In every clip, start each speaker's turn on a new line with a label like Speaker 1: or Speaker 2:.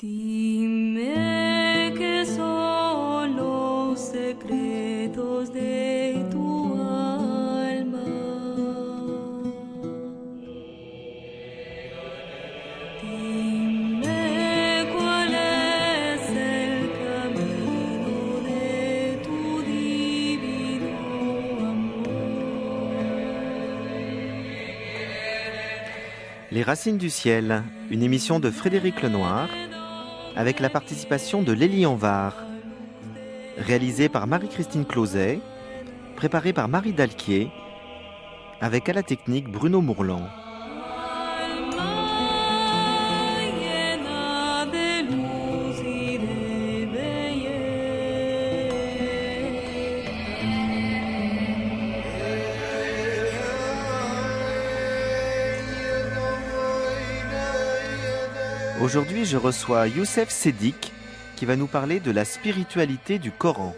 Speaker 1: Dime que son los secretos de tu alma. Dime cuál es el camino de tu divino amor.
Speaker 2: Les Racines du Ciel, une émission de Frédéric Lenoir avec la participation de Lélie Anvar. Réalisé par Marie-Christine Closet, préparé par Marie Dalquier, avec à la technique Bruno Mourlan. Aujourd'hui, je reçois Youssef Sedik qui va nous parler de la spiritualité du Coran.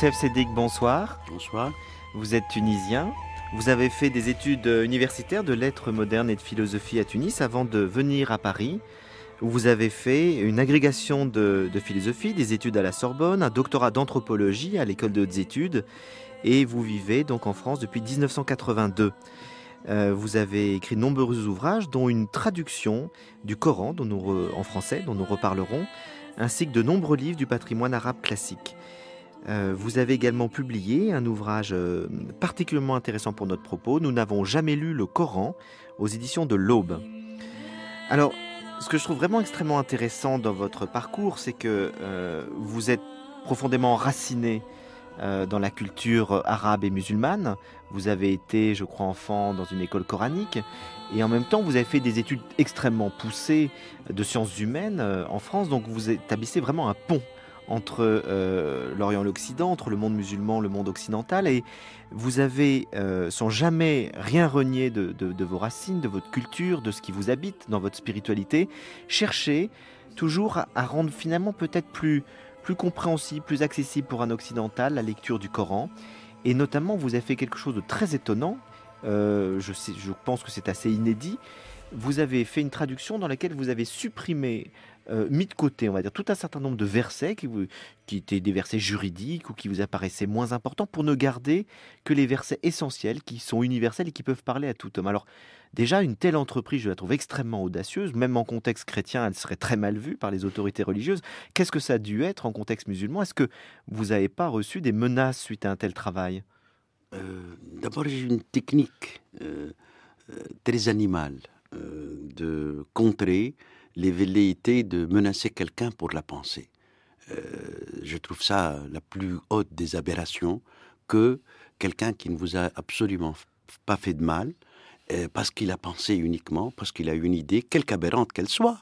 Speaker 2: Youssef Sédic, bonsoir. Bonsoir. Vous êtes tunisien. Vous avez fait des études universitaires de lettres modernes et de philosophie à Tunis avant de venir à Paris, vous avez fait une agrégation de, philosophie, des études à la Sorbonne, un doctorat d'anthropologie à l'école de hautes études, et vous vivez donc en France depuis 1982. Euh, vous avez écrit de nombreux ouvrages, dont une traduction du Coran dont nous en français, dont nous reparlerons, ainsi que de nombreux livres du patrimoine arabe classique. Euh, vous avez également publié un ouvrage euh, particulièrement intéressant pour notre propos, Nous n'avons jamais lu le Coran, aux éditions de l'Aube. Alors, ce que je trouve vraiment extrêmement intéressant dans votre parcours, c'est que euh, vous êtes profondément raciné dans la culture arabe et musulmane. Vous avez été, je crois, enfant dans une école coranique. Et en même temps, vous avez fait des études extrêmement poussées de sciences humaines en France. Donc, vous établissez vraiment un pont entre euh, l'Orient et l'Occident, entre le monde musulman, et le monde occidental, et vous avez, euh, sans jamais rien renier de, vos racines, de votre culture, de ce qui vous habite dans votre spiritualité, cherché toujours à, rendre finalement peut-être plus, plus compréhensible, plus accessible pour un occidental la lecture du Coran. Et notamment, vous avez fait quelque chose de très étonnant, euh, je, je pense que c'est assez inédit, vous avez fait une traduction dans laquelle vous avez supprimé euh, mis de côté, on va dire, tout un certain nombre de versets qui, qui étaient des versets juridiques ou qui vous apparaissaient moins importants pour ne garder que les versets essentiels qui sont universels et qui peuvent parler à tout homme. Alors, Déjà, une telle entreprise, je la trouve extrêmement audacieuse, même en contexte chrétien, elle serait très mal vue par les autorités religieuses. Qu'est-ce que ça a dû être en contexte musulman Est-ce que vous n'avez pas reçu des menaces suite à un tel travail euh, D'abord, j'ai une
Speaker 3: technique euh, très animale de contrer les velléités de menacer quelqu'un pour la pensée. Euh, je trouve ça la plus haute des aberrations que quelqu'un qui ne vous a absolument pas fait de mal, euh, parce qu'il a pensé uniquement, parce qu'il a eu une idée, quelque aberrante qu'elle soit,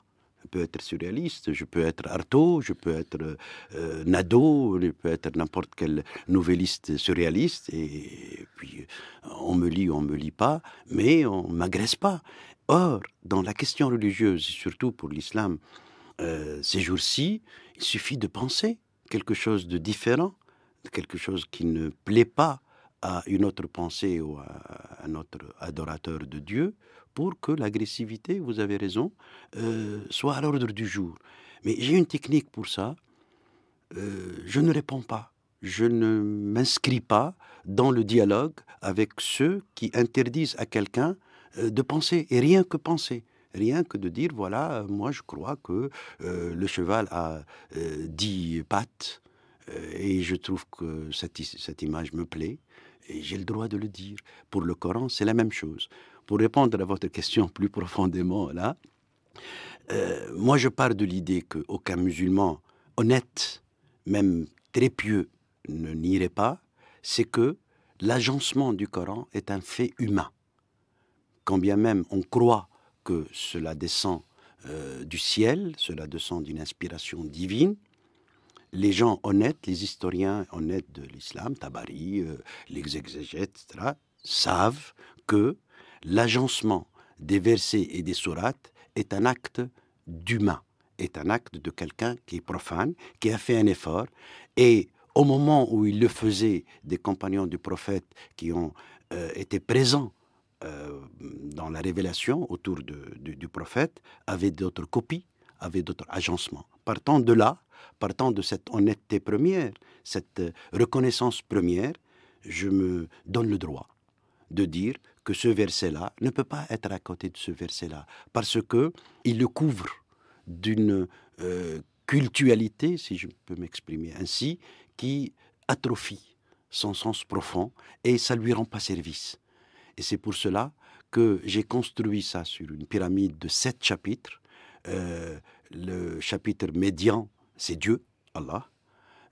Speaker 3: peux être surréaliste, je peux être Artaud, je peux être euh, Nado, je peux être n'importe quel nouvelliste surréaliste. Et, puis, euh, on me lit, ou on me lit pas, mais on m'agresse pas. Or, dans la question religieuse, et surtout pour l'islam, euh, ces jours-ci, il suffit de penser quelque chose de différent, quelque chose qui ne plaît pas à une autre pensée ou à un autre adorateur de Dieu pour que l'agressivité, vous avez raison, euh, soit à l'ordre du jour. Mais j'ai une technique pour ça. Euh, je ne réponds pas. Je ne m'inscris pas dans le dialogue avec ceux qui interdisent à quelqu'un euh, de penser, et rien que penser. Rien que de dire, voilà, moi je crois que le cheval a dix pattes, et je trouve que cette image me plaît, et j'ai le droit de le dire. Pour le Coran, c'est la même chose. Pour répondre à votre question plus profondément, là, euh, moi je pars de l'idée qu'aucun musulman honnête, même très pieux, ne nierait pas, c'est que l'agencement du Coran est un fait humain. Quand bien même on croit que cela descend euh, du ciel, cela descend d'une inspiration divine, les gens honnêtes, les historiens honnêtes de l'islam, Tabari, euh, les exégètes, etc., savent que l'agencement des versets et des sourates est un acte d'humain, est un acte de quelqu'un qui est profane, qui a fait un effort. Et au moment où il le faisait, des compagnons du prophète qui ont euh, été présents euh, dans la révélation autour du prophète avaient d'autres copies avait d'autres agencements. Partant de là, partant de cette honnêteté première, cette euh, reconnaissance première, je me donne le droit de dire que ce verset-là ne peut pas être à côté de ce verset-là, parce que il le couvre d'une euh, cultualité, si je peux m'exprimer ainsi, qui atrophie son sens profond et ça lui rend pas service. Et c'est pour cela que j'ai construit ça sur une pyramide de sept chapitres euh, le chapitre médian, c'est Dieu, Allah.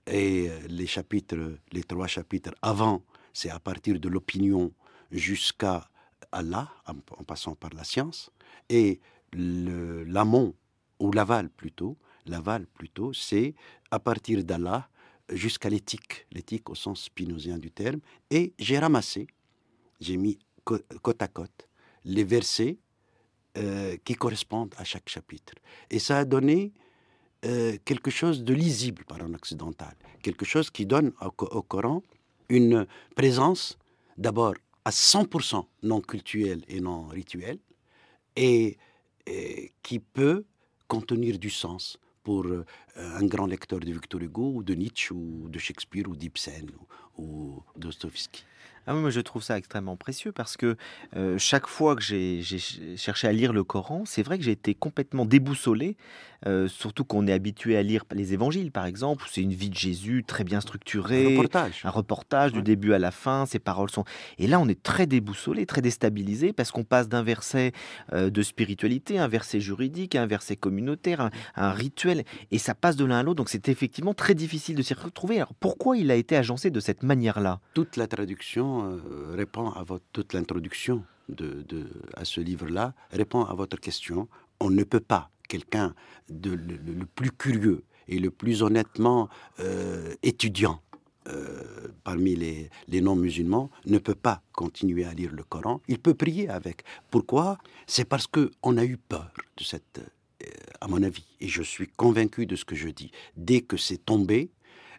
Speaker 3: Et euh, les chapitres, les trois chapitres avant, c'est à partir de l'opinion jusqu'à Allah, en, passant par la science. Et l'amont, ou l'aval plutôt, l'aval plutôt, c'est à partir d'Allah jusqu'à l'éthique, l'éthique au sens spinozien du terme. Et j'ai ramassé, j'ai mis côte à côte les versets euh, qui correspondent à chaque chapitre. Et ça a donné euh, quelque chose de lisible par un occidental, quelque chose qui donne au, Coran une présence d'abord à 100% non cultuelle et non rituelle, et, qui peut contenir du sens pour euh, un grand lecteur de Victor Hugo ou de Nietzsche ou de Shakespeare ou d'Ibsen ou Dostoevsky. Ah oui, moi je trouve ça extrêmement précieux parce
Speaker 2: que euh, chaque fois que j'ai cherché à lire le Coran, c'est vrai que j'ai été complètement déboussolé, euh, surtout qu'on est habitué à lire les évangiles par exemple, c'est une vie de Jésus très bien structurée, un reportage, du début à la fin, ses paroles sont... Et là on est très déboussolé, très déstabilisé parce qu'on passe d'un verset euh, de spiritualité, un verset juridique, un verset communautaire, un, rituel, et ça passe de l'un à l'autre, donc c'est effectivement très difficile de s'y retrouver. Alors pourquoi il a été agencé de cette manière-là.
Speaker 3: Toute la traduction euh, répond à votre, toute l'introduction de, à ce livre-là répond à votre question. On ne peut pas, quelqu'un de le, plus curieux et le plus honnêtement euh, étudiant euh, parmi les, les non-musulmans, ne peut pas continuer à lire le Coran. Il peut prier avec. Pourquoi C'est parce qu'on a eu peur de cette à mon avis, et je suis convaincu de ce que je dis, dès que c'est tombé,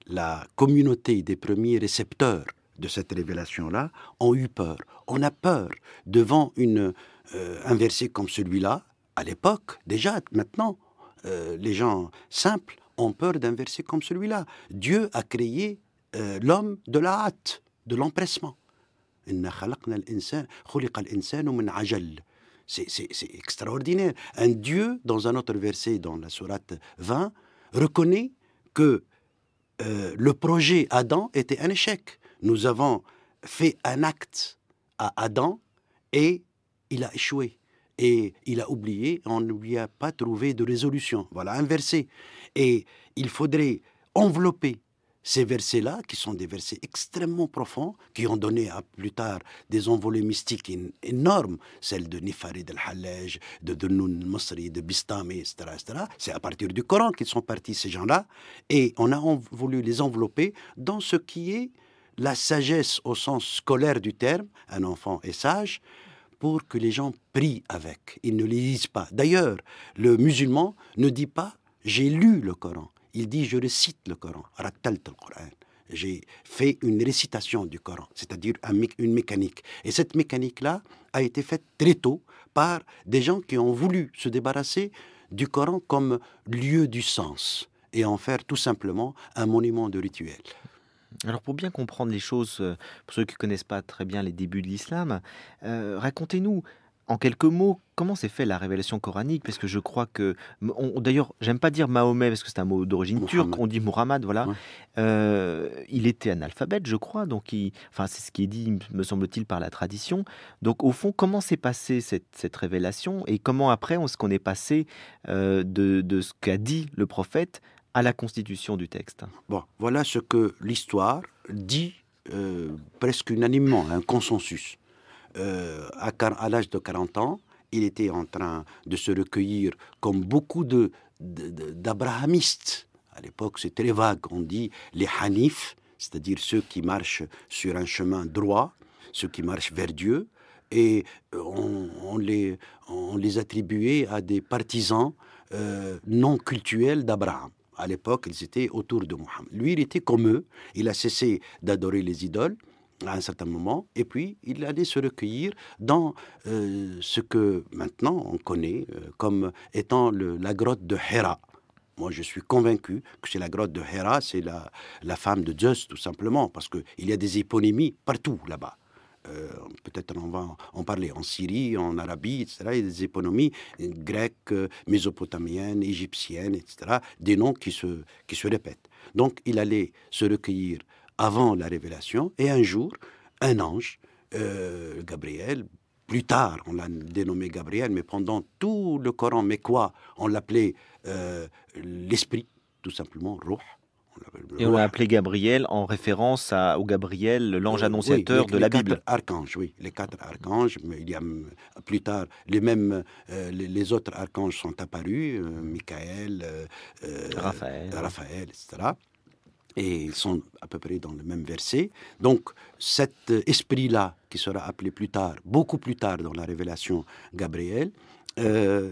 Speaker 3: la communauté des premiers récepteurs de cette révélation-là ont eu peur. On a peur devant une, euh, un verset comme celui-là, à l'époque, déjà maintenant, euh, les gens simples ont peur d'un verset comme celui-là. Dieu a créé euh, l'homme de la hâte, de l'empressement. C'est extraordinaire. Un Dieu, dans un autre verset, dans la sourate 20, reconnaît que euh, le projet Adam était un échec. Nous avons fait un acte à Adam et il a échoué. Et il a oublié, on ne lui a pas trouvé de résolution. Voilà inversé. Et il faudrait envelopper ces versets-là, qui sont des versets extrêmement profonds, qui ont donné à plus tard des envolées mystiques énormes, celles de Nifari, de Hallej, de Dunun de Bistami, etc. C'est à partir du Coran qu'ils sont partis, ces gens-là, et on a voulu les envelopper dans ce qui est la sagesse au sens scolaire du terme, un enfant est sage, pour que les gens prient avec, ils ne les lisent pas. D'ailleurs, le musulman ne dit pas j'ai lu le Coran. Il dit, je récite le Coran, J'ai fait une récitation du Coran, c'est-à-dire une mécanique. Et cette mécanique-là a été faite très tôt par des gens qui ont voulu se débarrasser du Coran comme lieu du sens et en faire tout simplement un monument de rituel.
Speaker 2: Alors pour bien comprendre les choses, euh, pour ceux qui ne connaissent pas très bien les débuts de l'islam, euh, racontez-nous en quelques mots, comment s'est fait la révélation coranique Parce que je crois que, d'ailleurs, j'aime pas dire Mahomet parce que c'est un mot d'origine turque. On dit Muhammad, voilà. Euh, il était analphabète, je crois. Donc, il, enfin, c'est ce qui est dit, me semble-t-il, par la tradition. Donc, au fond, comment s'est passée cette, révélation et comment après on ce qu'on est passé euh, de, ce qu'a dit le prophète à la constitution du texte
Speaker 3: Bon, voilà ce que l'histoire dit euh, presque unanimement, un consensus. Euh, à, l'âge de 40 ans, il était en train de se recueillir comme beaucoup de, d'abrahamistes. À l'époque, c'est très vague. On dit les hanifs, c'est-à-dire ceux qui marchent sur un chemin droit, ceux qui marchent vers Dieu. Et euh, on, les, on les attribuait à des partisans euh, non cultuels d'Abraham. À l'époque, ils étaient autour de Mohammed. Lui, il était comme eux. Il a cessé d'adorer les idoles à un certain moment, et puis il allait se recueillir dans euh, ce que maintenant on connaît euh, comme étant la grotte de Hera. Moi, je suis convaincu que c'est la grotte de Hera, c'est la, femme de Zeus, tout simplement, parce qu'il y a des éponymies partout là-bas. Euh, peut-être on va en parler, en Syrie, en Arabie, etc. Il y a des éponymies grecques, mésopotamiennes, égyptiennes, etc. Des noms qui se, qui se répètent. Donc il allait se recueillir avant la révélation, et un jour, un ange, euh, Gabriel, plus tard, on l'a dénommé Gabriel, mais pendant tout le Coran, mais quoi On l'appelait euh, l'esprit, tout simplement, Roh.
Speaker 2: et on l'a appelé Gabriel en référence à, au Gabriel, l'ange euh, annonciateur de la les Bible. Quatre
Speaker 3: archanges, oui, les quatre archanges. Mais il y a plus tard, les mêmes, les, autres archanges sont apparus, euh, Michael, Raphaël. Raphaël, etc et ils sont à peu près dans le même verset. Donc cet esprit-là, qui sera appelé plus tard, beaucoup plus tard dans la révélation Gabriel, euh,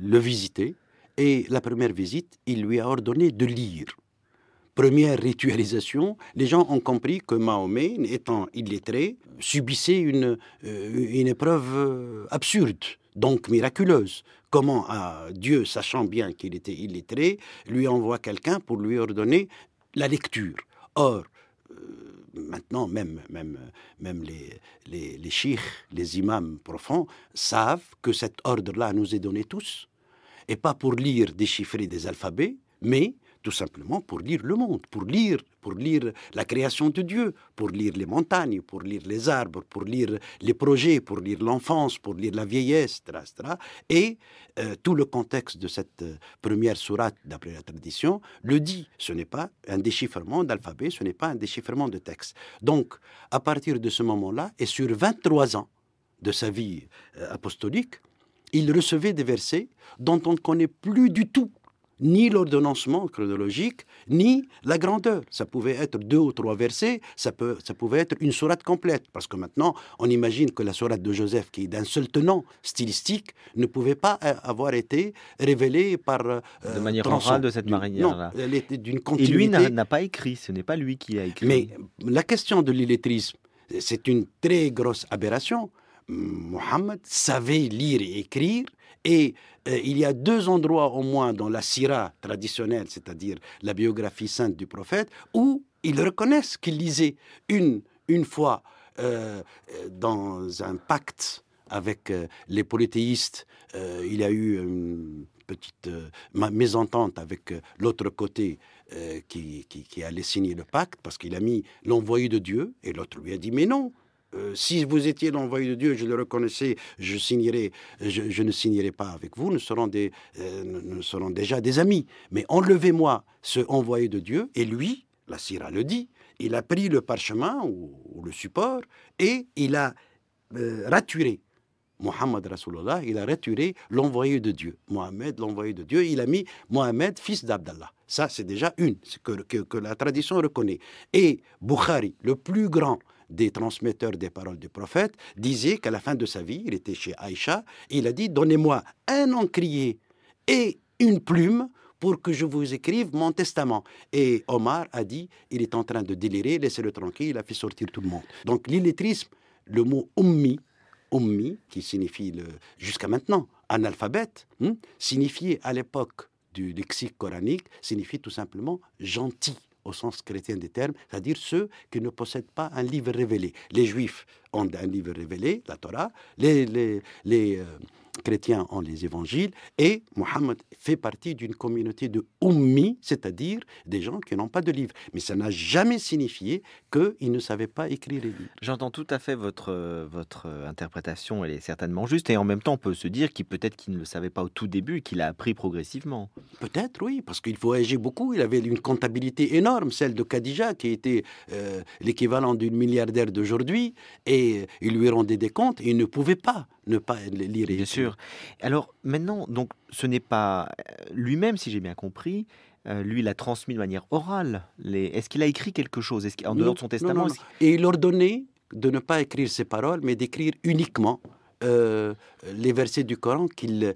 Speaker 3: le visiter et la première visite, il lui a ordonné de lire. Première ritualisation, les gens ont compris que Mahomet, étant illettré, subissait une, euh, une épreuve euh, absurde donc miraculeuse. Comment Dieu, sachant bien qu'il était illettré, lui envoie quelqu'un pour lui ordonner la lecture. Or, euh, maintenant, même, même, même les, les, les les imams profonds, savent que cet ordre-là nous est donné tous, et pas pour lire, déchiffrer des alphabets, mais tout simplement pour lire le monde, pour lire, pour lire la création de Dieu, pour lire les montagnes, pour lire les arbres, pour lire les projets, pour lire l'enfance, pour lire la vieillesse, etc. Et euh, tout le contexte de cette euh, première sourate, d'après la tradition, le dit. Ce n'est pas un déchiffrement d'alphabet, ce n'est pas un déchiffrement de texte. Donc, à partir de ce moment-là, et sur 23 ans de sa vie euh, apostolique, il recevait des versets dont on ne connaît plus du tout ni l'ordonnancement chronologique, ni la grandeur. Ça pouvait être deux ou trois versets, ça, peut, ça pouvait être une sourate complète, parce que maintenant, on imagine que la sourate de Joseph, qui est d'un seul tenant stylistique, ne pouvait pas euh, avoir été révélée par... Euh, de manière orale de cette manière-là. D'une continuité. Et n'a pas écrit, ce n'est pas lui qui a écrit. Mais euh, la question de l'illettrisme, c'est une très grosse aberration. Mohammed savait lire et écrire, et euh, il y a deux endroits au moins dans la sira traditionnelle, c'est-à-dire la biographie sainte du prophète, où ils reconnaissent qu'ils lisaient une, une fois euh, euh, dans un pacte avec les polythéistes. il y a eu une petite mésentente avec l'autre côté qui allait signer le pacte parce qu'il a mis l'envoyé de Dieu et l'autre lui a dit mais non, euh, si vous étiez l'envoyé de Dieu, je le reconnaissais, je signerai, je, ne signerai pas avec vous, euh, nous serons, déjà des amis. Mais enlevez-moi ce envoyé de Dieu, et lui, la Syrah le dit, il a pris le parchemin ou, le support et il a euh, raturé. Mohammed Rasulullah, il a raturé l'envoyé de Dieu. Mohammed l'envoyé de Dieu, il a mis Mohammed fils d'Abdallah. Ça, c'est déjà une que, que la tradition reconnaît. Et Bukhari, le plus grand des transmetteurs des paroles du prophète, disait qu'à la fin de sa vie, il était chez Aïcha, il a dit Donnez-moi un encrier et une plume pour que je vous écrive mon testament. Et Omar a dit Il est en train de délirer, laissez-le tranquille, il a fait sortir tout le monde. Donc l'illettrisme, le mot ummi, ummi, qui signifie jusqu'à maintenant analphabète, hein, hmm, signifiait à l'époque du lexique coranique, signifie tout simplement gentil au sens chrétien des termes, c'est-à-dire ceux qui ne possèdent pas un livre révélé. Les juifs, ont un livre révélé, la Torah, les, les, euh, chrétiens ont les évangiles, et Mohammed fait partie d'une communauté de ummi, c'est-à-dire des gens qui n'ont pas de livre. Mais ça n'a jamais signifié qu'il ne savait pas écrire et lire.
Speaker 2: J'entends tout à fait votre, votre interprétation, elle est certainement juste, et en même temps on peut se dire qu'il peut-être qu'il ne le savait pas au tout début, qu'il a appris progressivement.
Speaker 3: Peut-être, oui, parce qu'il faut voyageait beaucoup, il avait une comptabilité énorme, celle de Khadija, qui était euh, l'équivalent d'une milliardaire d'aujourd'hui, et et il lui rendait des comptes, et il ne pouvait pas ne pas les lire. Bien sûr. Alors maintenant, donc, ce n'est pas euh,
Speaker 2: lui-même, si j'ai bien compris, euh, lui, il a transmis de manière orale. Est-ce qu'il a écrit quelque chose
Speaker 3: Est-ce En dehors de son testament Et il ordonnait de ne pas écrire ses paroles, mais d'écrire uniquement euh, les versets du Coran qu'il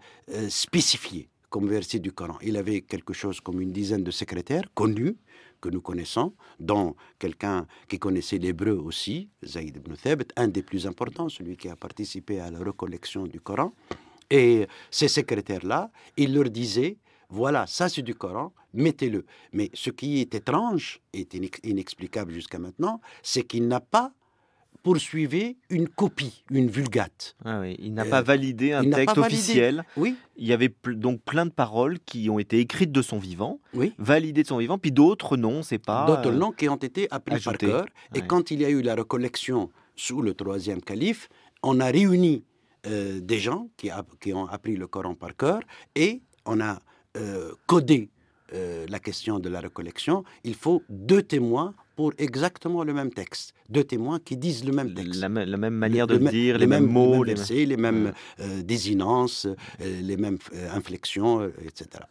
Speaker 3: spécifiait comme versets du Coran. Il avait quelque chose comme une dizaine de secrétaires connus que nous connaissons, dont quelqu'un qui connaissait l'hébreu aussi, Zaïd ibn Thabit, un des plus importants, celui qui a participé à la recollection du Coran. Et ces secrétaires-là, il leur disait, voilà, ça c'est du Coran, mettez-le. Mais ce qui est étrange et inexplicable jusqu'à maintenant, c'est qu'il n'a pas poursuivait une copie, une vulgate. Ah il n'a euh, pas validé un texte officiel. Oui. Il y avait donc plein de paroles qui ont été écrites de son vivant, oui. validées de son vivant, puis d'autres non, c'est pas. D'autres euh, noms qui ont été appris par cœur. Et quand il y a eu la recollection sous le troisième calife, on a réuni euh, des gens qui, ont appris le Coran par cœur et on a codé euh, la question de la recollection, il faut deux témoins pour exactement le même texte. Deux témoins qui disent le même texte. La, même manière de dire, les, mêmes, mots, les, mêmes, les mêmes euh, désinences, euh, les mêmes inflexions, etc.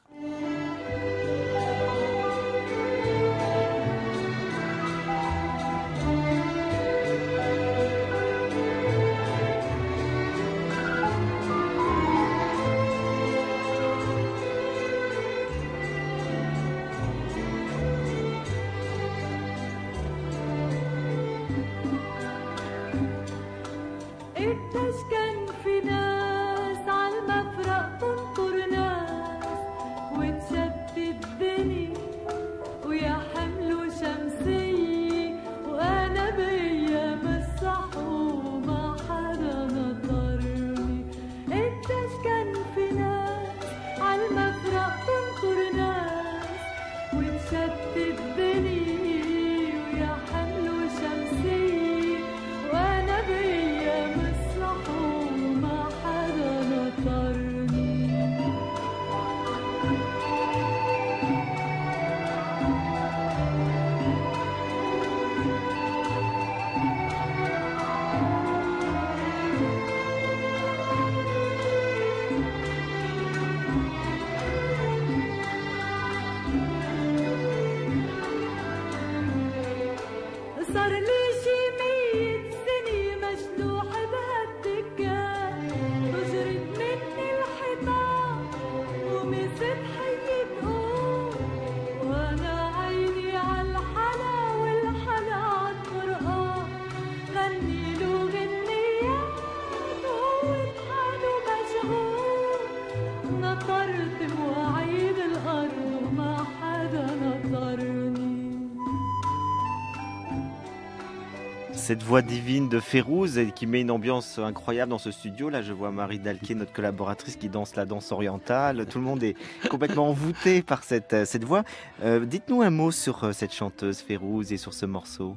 Speaker 2: cette voix divine de Férouz qui met une ambiance incroyable dans ce studio. Là, je vois Marie Dalquier, notre collaboratrice, qui danse la danse orientale. Tout le monde est complètement envoûté par cette, euh, cette voix. Euh, dites-nous un mot sur euh, cette chanteuse Férouz et sur ce morceau.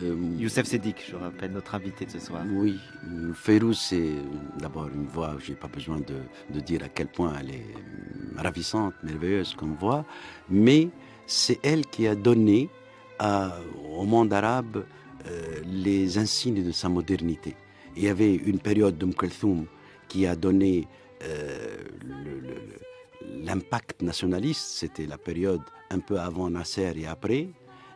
Speaker 3: Youssef Sedik, je rappelle, notre invité de ce soir. Oui, Férouz, c'est d'abord une voix, je n'ai pas besoin de, dire à quel point elle est ravissante, merveilleuse comme voix, mais c'est elle qui a donné à, au monde arabe euh, les insignes de sa modernité. Il y avait une période de qui a donné euh, l'impact nationaliste, c'était la période un peu avant Nasser et après,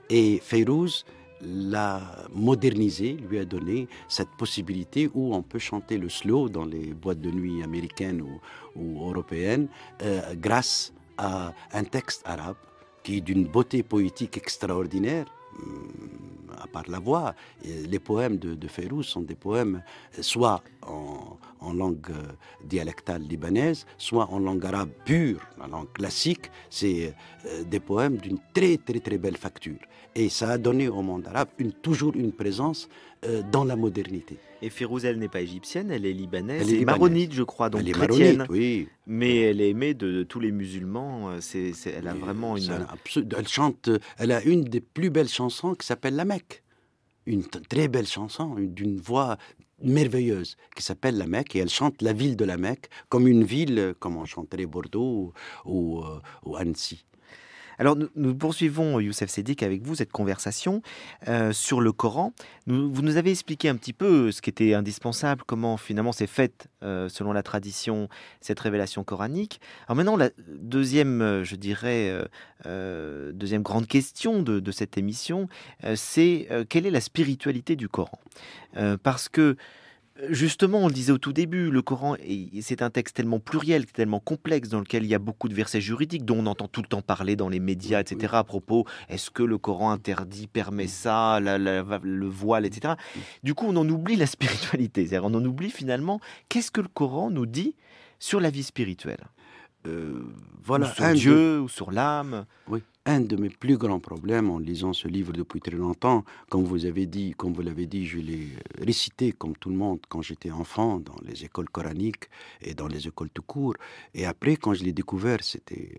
Speaker 3: et Fayrouz l'a modernisé, lui a donné cette possibilité où on peut chanter le slow dans les boîtes de nuit américaines ou, européennes euh, grâce à un texte arabe qui est d'une beauté poétique extraordinaire à part la voix, les poèmes de, de sont des poèmes euh, soit en, langue euh, dialectale libanaise, soit en langue arabe pure, la langue classique. C'est euh, des poèmes d'une très très très belle facture. Et ça a donné au monde arabe une, toujours une présence euh, dans la modernité. Et Férouz, elle n'est pas égyptienne, elle est
Speaker 2: libanaise. Elle est maronite, je crois, donc elle est chrétienne. oui. Mais elle est aimée de, tous les musulmans.
Speaker 3: elle a vraiment une. elle chante. Elle a une des plus belles chansons qui s'appelle La Mecque. Une très belle chanson, d'une voix merveilleuse qui s'appelle La Mecque et elle chante la ville de La Mecque comme une ville, euh, comme on chanterait Bordeaux ou, euh, ou Annecy. Alors nous, poursuivons, euh, Youssef Sédic, avec vous cette conversation
Speaker 2: euh, sur le Coran. vous nous avez expliqué un petit peu euh, ce qui était indispensable, comment finalement c'est faite, selon la tradition cette révélation coranique. Alors maintenant, la deuxième, je dirais, deuxième grande question de cette émission, c'est quelle est la spiritualité du Coran Parce que Justement, on le disait au tout début, le Coran, c'est un texte tellement pluriel, tellement complexe, dans lequel il y a beaucoup de versets juridiques dont on entend tout le temps parler dans les médias, etc. À propos, est-ce que le Coran interdit, permet ça, le voile, etc. Du coup, on en oublie la spiritualité. cest on en oublie finalement
Speaker 3: qu'est-ce que le Coran nous dit sur la vie spirituelle. Euh, voilà, sur Dieu ou sur l'âme. Oui, un de mes plus grands problèmes en lisant ce livre depuis très longtemps, comme vous avez dit, comme vous l'avez dit, je l'ai récité comme tout le monde quand j'étais enfant dans les écoles coraniques et dans les écoles tout court. Et après, quand je l'ai découvert, c'était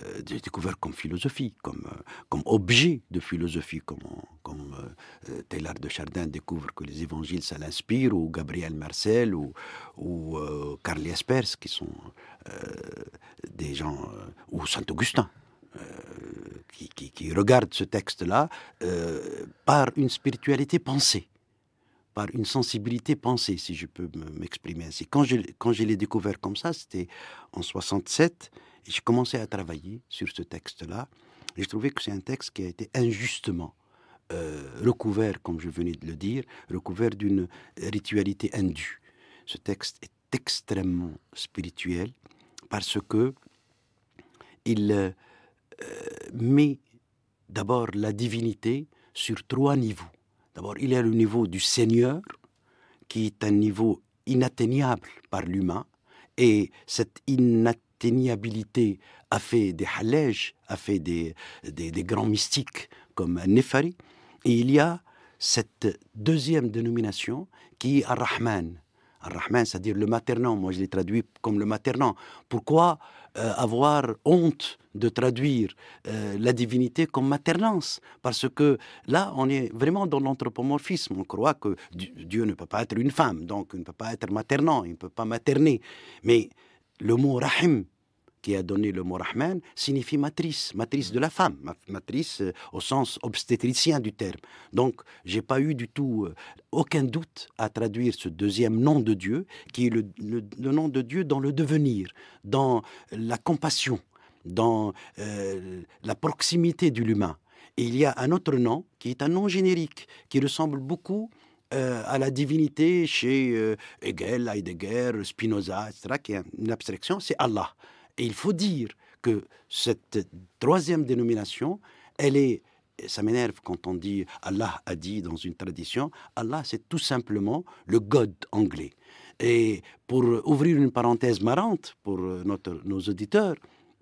Speaker 3: euh, découvert comme philosophie, comme euh, comme objet de philosophie, comme comme euh, de Chardin découvre que les évangiles ça l'inspire, ou Gabriel Marcel ou ou Carl Espers qui sont des gens ou Saint Augustin qui, regarde ce texte-là euh, par une spiritualité pensée par une sensibilité pensée, si je peux m'exprimer ainsi. Quand je, quand je l'ai découvert comme ça, c'était en 67, et j'ai commencé à travailler sur ce texte-là. J'ai trouvé que c'est un texte qui a été injustement euh, recouvert, comme je venais de le dire, recouvert d'une ritualité indue. Ce texte est extrêmement spirituel parce que il, euh, euh, met d'abord la divinité sur trois niveaux. D'abord, il y a le niveau du Seigneur, qui est un niveau inatteignable par l'humain, et cette inatteignabilité a fait des halèges, a fait des, grands mystiques comme Nefari. Et il y a cette deuxième dénomination qui est Ar-Rahman, Ar-Rahman, c'est-à-dire le maternant. Moi, je l'ai traduit comme le maternant. Pourquoi euh, avoir honte de traduire euh, la divinité comme maternance Parce que là, on est vraiment dans l'anthropomorphisme. On croit que Dieu ne peut pas être une femme, donc il ne peut pas être maternant, il ne peut pas materner. Mais le mot rahim, qui a donné le mot Rahman, signifie matrice, matrice de la femme, matrice euh, au sens obstétricien du terme. Donc, j'ai pas eu du tout euh, aucun doute à traduire ce deuxième nom de Dieu, qui est le, nom de Dieu dans le devenir, dans la compassion, dans euh, la proximité de l'humain. Et il y a un autre nom qui est un nom générique, qui ressemble beaucoup à la divinité chez Hegel, Heidegger, Spinoza, etc., qui est une abstraction, c'est Allah. Et il faut dire que cette troisième dénomination, elle est, ça m'énerve quand on dit Allah a dit dans une tradition, Allah c'est tout simplement le God anglais. Et pour ouvrir une parenthèse marrante pour euh, notre, nos auditeurs,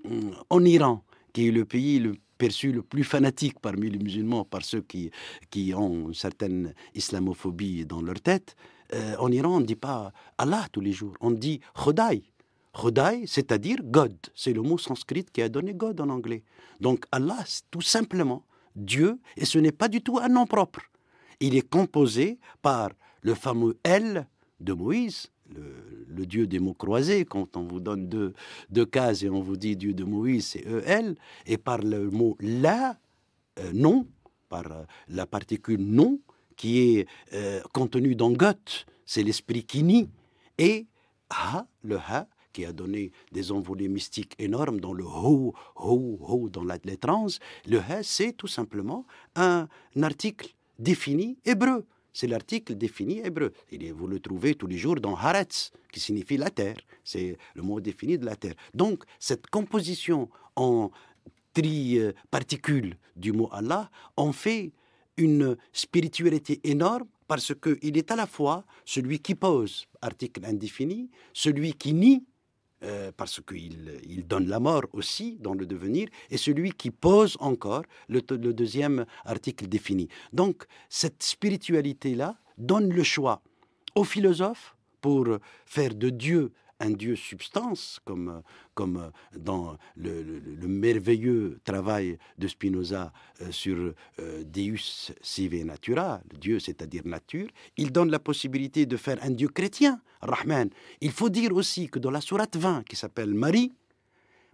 Speaker 3: euh, en Iran, qui est le pays le perçu le plus fanatique parmi les musulmans par ceux qui, qui ont une certaine islamophobie dans leur tête, euh, en Iran, on ne dit pas Allah tous les jours, on dit Khodai. Rodai, c'est-à-dire God. C'est le mot sanskrit qui a donné God en anglais. Donc Allah, tout simplement Dieu, et ce n'est pas du tout un nom propre. Il est composé par le fameux El de Moïse, le, Dieu des mots croisés, quand on vous donne deux, cases et on vous dit Dieu de Moïse, c'est El, et par le mot La, euh, non, par euh, la particule non, qui est euh, contenue dans Goth, c'est l'esprit qui nie, et Ha, le Ha, qui a donné des envolées mystiques énormes dans le ho, ho, ho, dans la, les trans, le he, c'est tout simplement un, article défini hébreu. C'est l'article défini hébreu. vous le trouvez tous les jours dans haretz » qui signifie la terre. C'est le mot défini de la terre. Donc, cette composition en tri-particules du mot Allah en fait une spiritualité énorme parce qu'il est à la fois celui qui pose, article indéfini, celui qui nie, euh, parce qu'il donne la mort aussi dans le devenir, et celui qui pose encore, le deuxième article défini. Donc, cette spiritualité-là donne le choix aux philosophes pour faire de Dieu un dieu substance, comme, comme euh, dans le, merveilleux travail de Spinoza euh, sur euh, Deus sive natura, dieu c'est-à-dire nature, il donne la possibilité de faire un dieu chrétien, Rahman. Il faut dire aussi que dans la sourate 20 qui s'appelle Marie,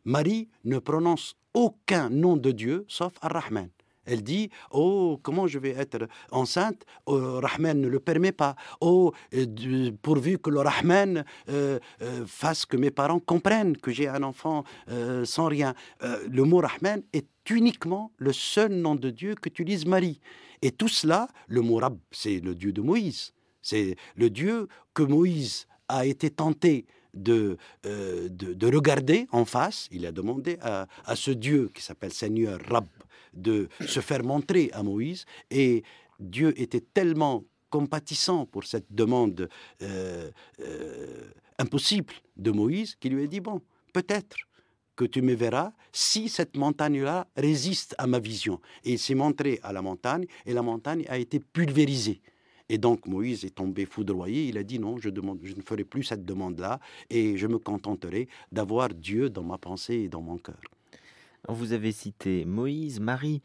Speaker 3: Marie ne prononce aucun nom de Dieu sauf à rahman elle dit Oh, comment je vais être enceinte oh, Rahman ne le permet pas. Oh, euh, pourvu que le Rahman euh, euh, fasse que mes parents comprennent que j'ai un enfant sans rien. le mot Rahman est uniquement le seul nom de Dieu que tu qu'utilise Marie. Et tout cela, le mot c'est le Dieu de Moïse. C'est le Dieu que Moïse a été tenté euh, de, regarder en face. Il a demandé à, ce Dieu qui s'appelle Seigneur Rab de se faire montrer à Moïse. Et Dieu était tellement compatissant pour cette demande euh, euh, impossible de Moïse qu'il lui a dit, bon, peut-être que tu me verras si cette montagne-là résiste à ma vision. Et il s'est montré à la montagne et la montagne a été pulvérisée. Et donc Moïse est tombé foudroyé. Il a dit non, je, demande, je ne ferai plus cette demande-là et je me contenterai d'avoir Dieu dans ma pensée et dans mon cœur.
Speaker 2: Vous avez cité Moïse, Marie.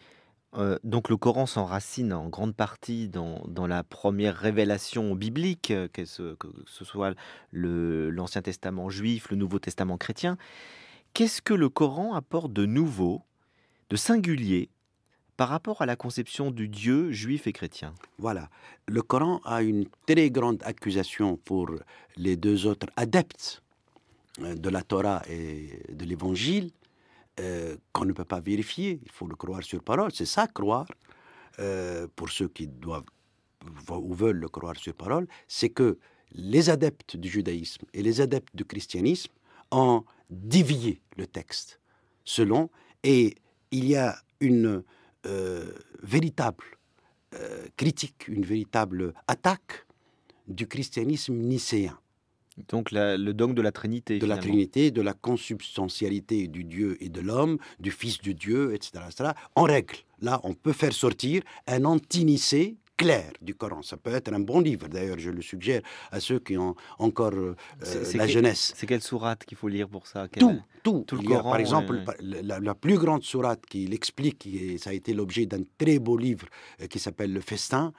Speaker 2: Euh, donc le Coran s'enracine en grande partie dans, la première révélation biblique, euh, qu'est ce, que ce soit l'Ancien Testament juif, le Nouveau Testament chrétien. Qu'est-ce que le Coran apporte de
Speaker 3: nouveau, de singulier par rapport à la conception du Dieu juif et chrétien. Voilà. Le Coran a une très grande accusation pour les deux autres adeptes euh, de la Torah et de l'Évangile euh, qu'on ne peut pas vérifier. Il faut le croire sur parole. C'est ça, croire, euh, pour ceux qui doivent ou veulent le croire sur parole, c'est que les adeptes du judaïsme et les adeptes du christianisme ont dévié le texte selon, et il y a une euh, véritable euh, critique, une véritable attaque du christianisme nicéen. Donc le dogme de la Trinité. De la Trinité, de la consubstantialité du Dieu et de l'homme, du Fils de Dieu, etc., En règle, là, on peut faire sortir un anti nicéen clair du Coran. Ça peut être un bon livre, d'ailleurs, je le suggère à ceux qui ont encore euh, euh, la jeunesse. C'est quelle sourate qu'il faut lire pour ça Tout,
Speaker 2: tout. tout le Coran, par exemple,
Speaker 3: euh, La, plus grande sourate qui explique et ça a été l'objet d'un très beau livre qui s'appelle Le Festin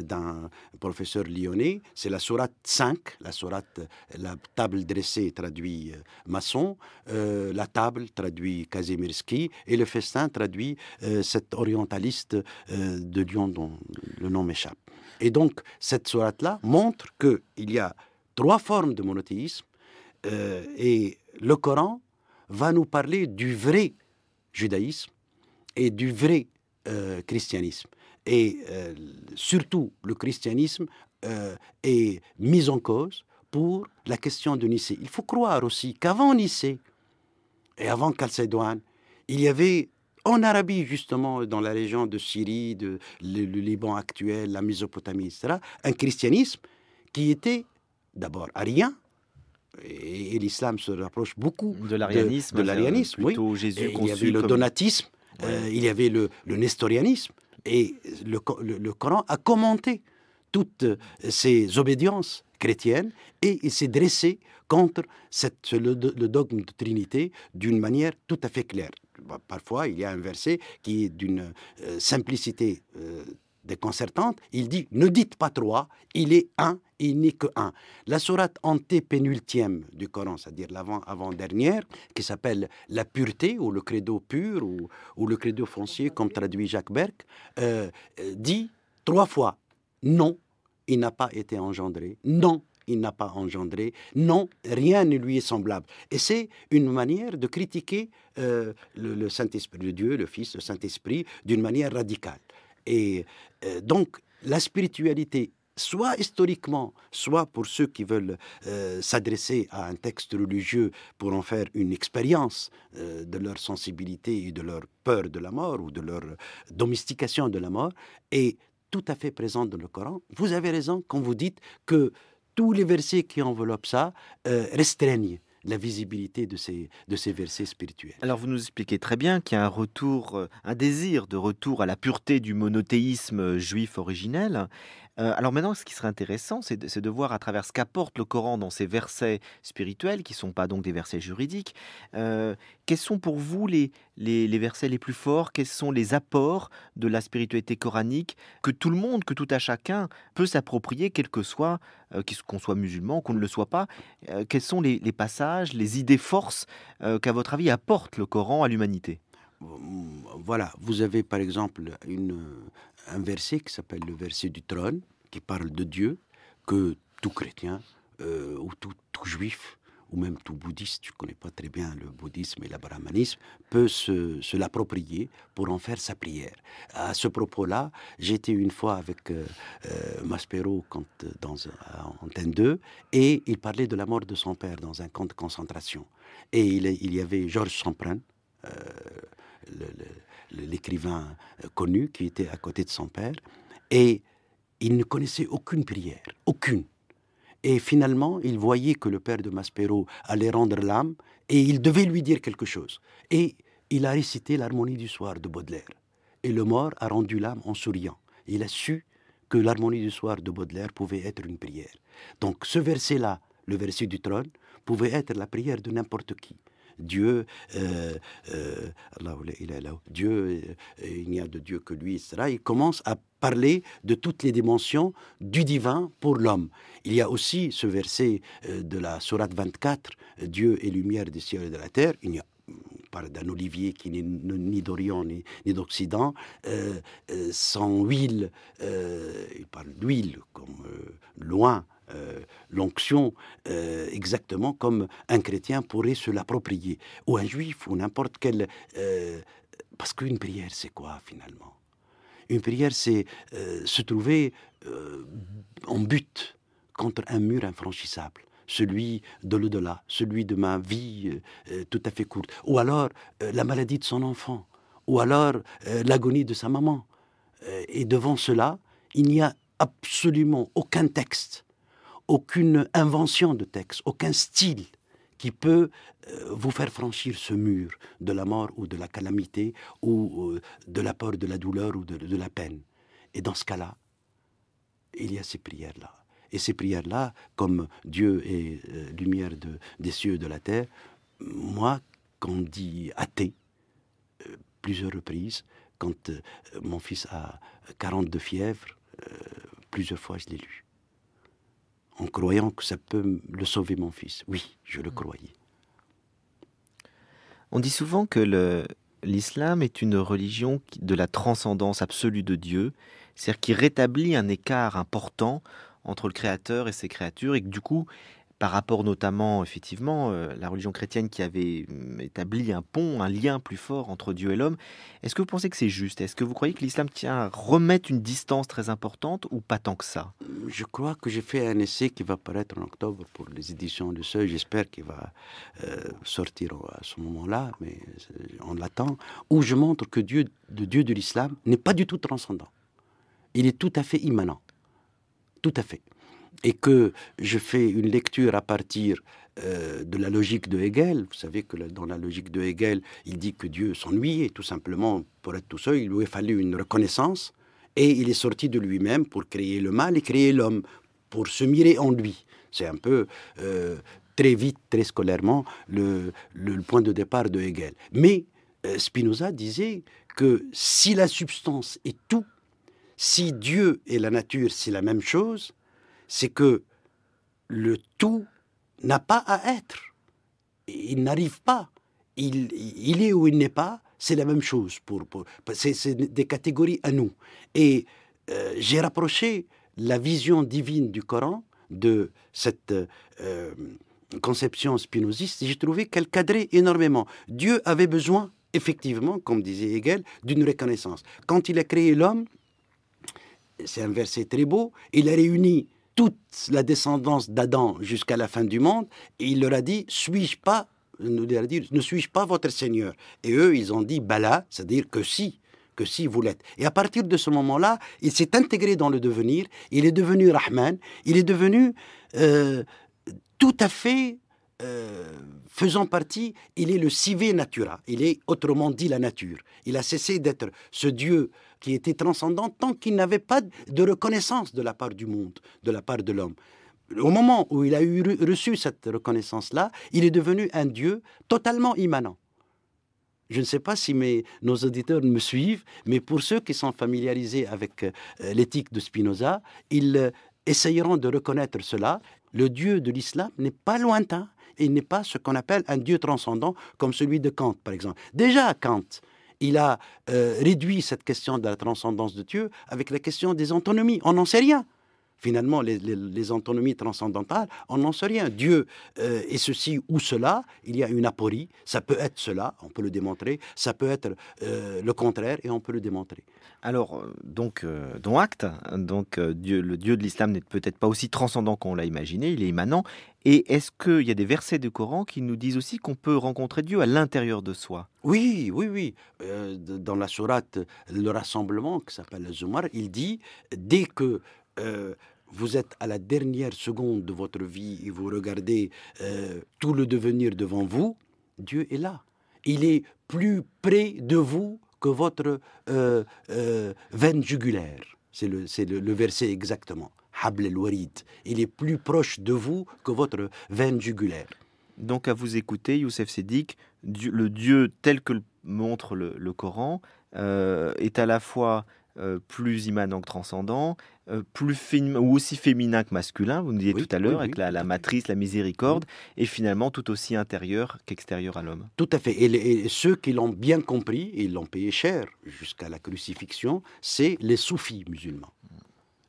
Speaker 3: d'un professeur lyonnais, c'est la sourate 5, la sourate, la table dressée traduit maçon, la table traduit Kazimierski, et le Festin traduit cet orientaliste de Lyon dont le nom m'échappe. Et donc, cette sourate-là montre qu'il y a trois formes de monothéisme euh, et le Coran va nous parler du vrai judaïsme et du vrai euh, christianisme. Et euh, surtout, le christianisme est mis en cause pour la question de Nicée. Il faut croire aussi qu'avant Nicée et avant Chalcédoine, il y avait en Arabie, justement, dans la région de Syrie, de le, Liban actuel, la Mésopotamie, etc., un christianisme qui était d'abord arien, et, l'islam se rapproche beaucoup de l'arianisme, de, l'arianisme, euh, oui. Jésus euh, il y avait le donatisme, il y avait le, nestorianisme, et le, Coran a commenté toutes euh, ces obédiences chrétiennes et il s'est dressé contre cette, le dogme de Trinité d'une manière tout à fait claire. Bah, parfois il y a un verset qui est d'une euh, simplicité euh, déconcertante. Il dit Ne dites pas trois, il est un, il n'est que un. La sourate anté-pénultième du Coran, c'est-à-dire l'avant-avant-dernière, qui s'appelle La pureté ou le credo pur ou, le credo foncier, comme traduit Jacques Berck, euh, dit trois fois Non, il n'a pas été engendré. Non, il n'a pas engendré. Non, rien ne lui est semblable. Et c'est une manière de critiquer euh, le, Saint-Esprit de Dieu, le Fils, le Saint-Esprit, d'une manière radicale. Et euh, donc, la spiritualité soit historiquement, soit pour ceux qui veulent euh, s'adresser à un texte religieux pour en faire une expérience de leur sensibilité et de leur peur de la mort ou de leur domestication de la mort, est tout à fait présente dans le Coran. Vous avez raison quand vous dites que tous les versets qui enveloppent ça euh, restreignent la visibilité de ces, de ces versets spirituels.
Speaker 2: Alors vous nous expliquez très bien qu'il y a un retour, euh, un désir de retour à la pureté du monothéisme euh, juif originel. Euh, alors maintenant, ce qui serait intéressant, c'est de, voir à travers ce qu'apporte le Coran dans ses versets spirituels, qui ne sont pas donc des versets juridiques, euh, quels sont pour vous les, les, versets les plus forts, quels sont les apports de la spiritualité coranique que tout le monde, que tout à chacun peut s'approprier, quel que soit, euh, qu'on soit musulman, qu'on ne le soit pas, quels sont les, les, passages, les idées forces qu'à votre avis apporte le Coran à l'humanité
Speaker 3: voilà, vous avez par exemple une, un verset qui s'appelle le verset du trône, qui parle de Dieu, que tout chrétien, euh, ou tout, juif, ou même tout bouddhiste, je ne connais pas très bien le bouddhisme et le peut se, l'approprier pour en faire sa prière. À ce propos-là, j'étais une fois avec euh, euh Maspero quand, euh, dans 2, et il parlait de la mort de son père dans un camp de concentration. Et il, y avait Georges Semprin, le l'écrivain euh, connu qui était à côté de son père, et il ne connaissait aucune prière, aucune. Et finalement, il voyait que le père de Maspero allait rendre l'âme, et il devait lui dire quelque chose. Et il a récité l'harmonie du soir de Baudelaire. Et le mort a rendu l'âme en souriant. Il a su que l'harmonie du soir de Baudelaire pouvait être une prière. Donc ce verset-là, le verset du trône, pouvait être la prière de n'importe qui. Dieu, euh, euh, Dieu, euh, il n'y a de Dieu que lui, Cela, Il commence à parler de toutes les dimensions du divin pour l'homme. Il y a aussi ce verset de la Sourate 24, Dieu est lumière du ciel et de la terre. Il parle d'un olivier qui n'est ni d'Orient ni, d'Occident, sans huile, il parle d'huile comme loin euh, l'onction euh, exactement comme un chrétien pourrait se l'approprier, ou un juif, ou n'importe quel... Euh, parce qu'une prière, c'est quoi finalement Une prière, c'est se trouver en but contre un mur infranchissable celui de l'au-delà, celui de ma vie tout à fait courte, ou alors la maladie de son enfant, ou alors l'agonie de sa maman. et devant cela, il n'y a absolument aucun texte aucune invention de texte, aucun style qui peut euh, vous faire franchir ce mur de la mort ou de la calamité ou euh, de la peur, de la douleur ou de, la peine. Et dans ce cas-là, il y a ces prières-là. Et ces prières-là, comme Dieu est euh, lumière des cieux et de la terre, moi, quand on dit athée, plusieurs reprises, quand mon fils a 42 fièvres, plusieurs fois je l'ai lu en croyant que ça peut le sauver mon fils. Oui, je le mm. croyais. On dit souvent que
Speaker 2: l'islam est une religion de la transcendance absolue de Dieu, c'est-à-dire qui rétablit un écart important entre le Créateur et ses créatures, et que du coup, par rapport notamment, effectivement, euh, la religion chrétienne qui avait hum, établi un pont, un lien plus fort entre Dieu et l'homme. Est-ce que vous pensez que c'est juste Est-ce que vous croyez que l'islam tient à remettre une distance très importante
Speaker 3: ou pas tant que ça Je crois que j'ai fait un essai qui va paraître en octobre pour les éditions de Seuil. J'espère qu'il va euh, sortir à ce moment-là, mais euh, on l'attend. Où je montre que Dieu, le Dieu de l'islam, n'est pas du tout transcendant. Il est tout à fait immanent. Tout à fait et que je fais une lecture à partir euh, de la logique de Hegel, vous savez que dans la logique de Hegel, il dit que Dieu s'ennuie et tout simplement, pour être tout seul, il lui a fallu une reconnaissance et il est sorti de lui-même pour créer le mal et créer l'homme, pour se mirer en lui. C'est un peu euh, très vite, très scolairement, le, point de départ de Hegel. Mais euh, Spinoza disait que si la substance est tout, si Dieu et la nature c'est la même chose, c'est que le tout n'a pas à être. Il n'arrive pas. Il, est ou il n'est pas, c'est la même chose. Pour, c'est des catégories à nous. Et euh, j'ai rapproché la vision divine du Coran de cette euh, conception spinoziste j'ai trouvé qu'elle cadrait énormément. Dieu avait besoin, effectivement, comme disait Hegel, d'une reconnaissance. Quand il a créé l'homme, c'est un verset très beau, il a réuni toute la descendance d'Adam jusqu'à la fin du monde, et il leur a dit Suis-je pas dit, ne suis-je pas votre Seigneur Et eux, ils ont dit Bala, c'est-à-dire que si, que si vous l'êtes. Et à partir de ce moment-là, il s'est intégré dans le devenir, il est devenu Rahman, il est devenu euh, tout à fait euh, faisant partie, il est le civé natura, il est autrement dit la nature. Il a cessé d'être ce Dieu qui était transcendant tant qu'il n'avait pas de reconnaissance de la part du monde, de la part de l'homme. Au moment où il a eu, reçu cette reconnaissance-là, il est devenu un Dieu totalement immanent. Je ne sais pas si nos auditeurs me suivent, mais pour ceux qui sont familiarisés avec euh, l'éthique de Spinoza, ils euh, essayeront de reconnaître cela. Le Dieu de l'islam n'est pas lointain, il n'est pas ce qu'on appelle un Dieu transcendant comme celui de Kant, par exemple. Déjà, Kant, il a euh, réduit cette question de la transcendance de Dieu avec la question des autonomies. On n'en sait rien. Finalement, les, les, les transcendantales, on n'en sait rien. Dieu et euh, est ceci ou cela, il y a une aporie, ça peut être cela, on peut le démontrer, ça peut être euh, le contraire et on peut le démontrer. Alors, euh, donc,
Speaker 2: dont acte, donc, Dieu, le Dieu de l'islam n'est peut-être pas aussi transcendant qu'on l'a imaginé, il est immanent. Et est-ce qu'il
Speaker 3: y a des versets du Coran qui nous disent aussi qu'on peut rencontrer Dieu à l'intérieur de soi Oui, oui, oui. dans la sourate, le rassemblement, qui s'appelle Zumar, il dit, dès que euh, vous êtes à la dernière seconde de votre vie et vous regardez euh, tout le devenir devant vous, Dieu est là. Il est plus près de vous que votre euh, veine jugulaire. C'est le, verset exactement. Habl Il est plus proche de vous que votre veine jugulaire. Donc
Speaker 2: à vous écouter,
Speaker 3: Youssef Sédic, le Dieu tel que montre
Speaker 2: le, Coran est à la fois euh, plus immanent que transcendant, euh, plus féminin, ou aussi féminin que masculin, vous nous disiez tout à l'heure, avec la, matrice, la miséricorde,
Speaker 3: et finalement tout aussi intérieur qu'extérieur à l'homme. Tout à fait. Et, ceux qui l'ont bien compris, et l'ont payé cher jusqu'à la crucifixion, c'est les soufis musulmans. Mm.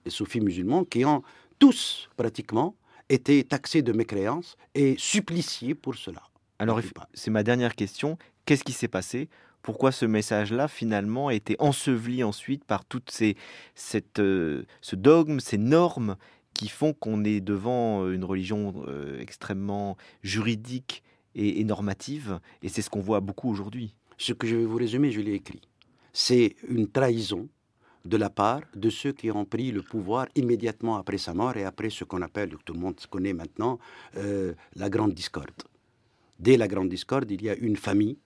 Speaker 3: Les soufis musulmans qui ont tous pratiquement été taxés de mécréance et suppliciés pour cela. Alors, c'est ma dernière question. Qu'est-ce qui s'est passé pourquoi
Speaker 2: ce message-là finalement a été enseveli ensuite par toutes ces cette, euh, ce dogme, ces normes qui font qu'on est devant euh, une religion euh, extrêmement juridique et, normative, et c'est ce qu'on voit beaucoup aujourd'hui.
Speaker 3: Ce que je vais vous résumer, je l'ai écrit. C'est une trahison de la part de ceux qui ont pris le pouvoir immédiatement après sa mort et après ce qu'on appelle, tout le monde connaît maintenant, la grande discorde. Dès la grande discorde, il y a une famille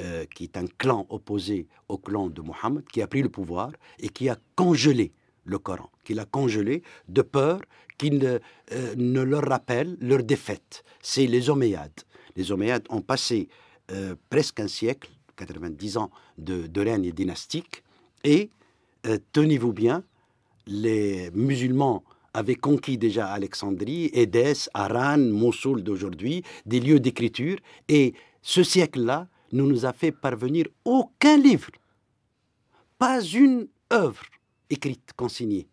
Speaker 3: euh, qui est un clan opposé au clan de Mohammed, qui a pris le pouvoir et qui a congelé le Coran, qu'il a congelé de peur qu'il ne, euh, leur rappelle leur défaite. C'est les Omeyyades. Les Omeyades ont passé euh, presque un siècle, 90 ans de, règne dynastique, et tenez-vous bien, les musulmans avaient conquis déjà Alexandrie, Édesse, Aran, Mossoul d'aujourd'hui, des lieux d'écriture, et ce siècle-là ne nous a fait parvenir aucun livre, pas une œuvre écrite, consignée.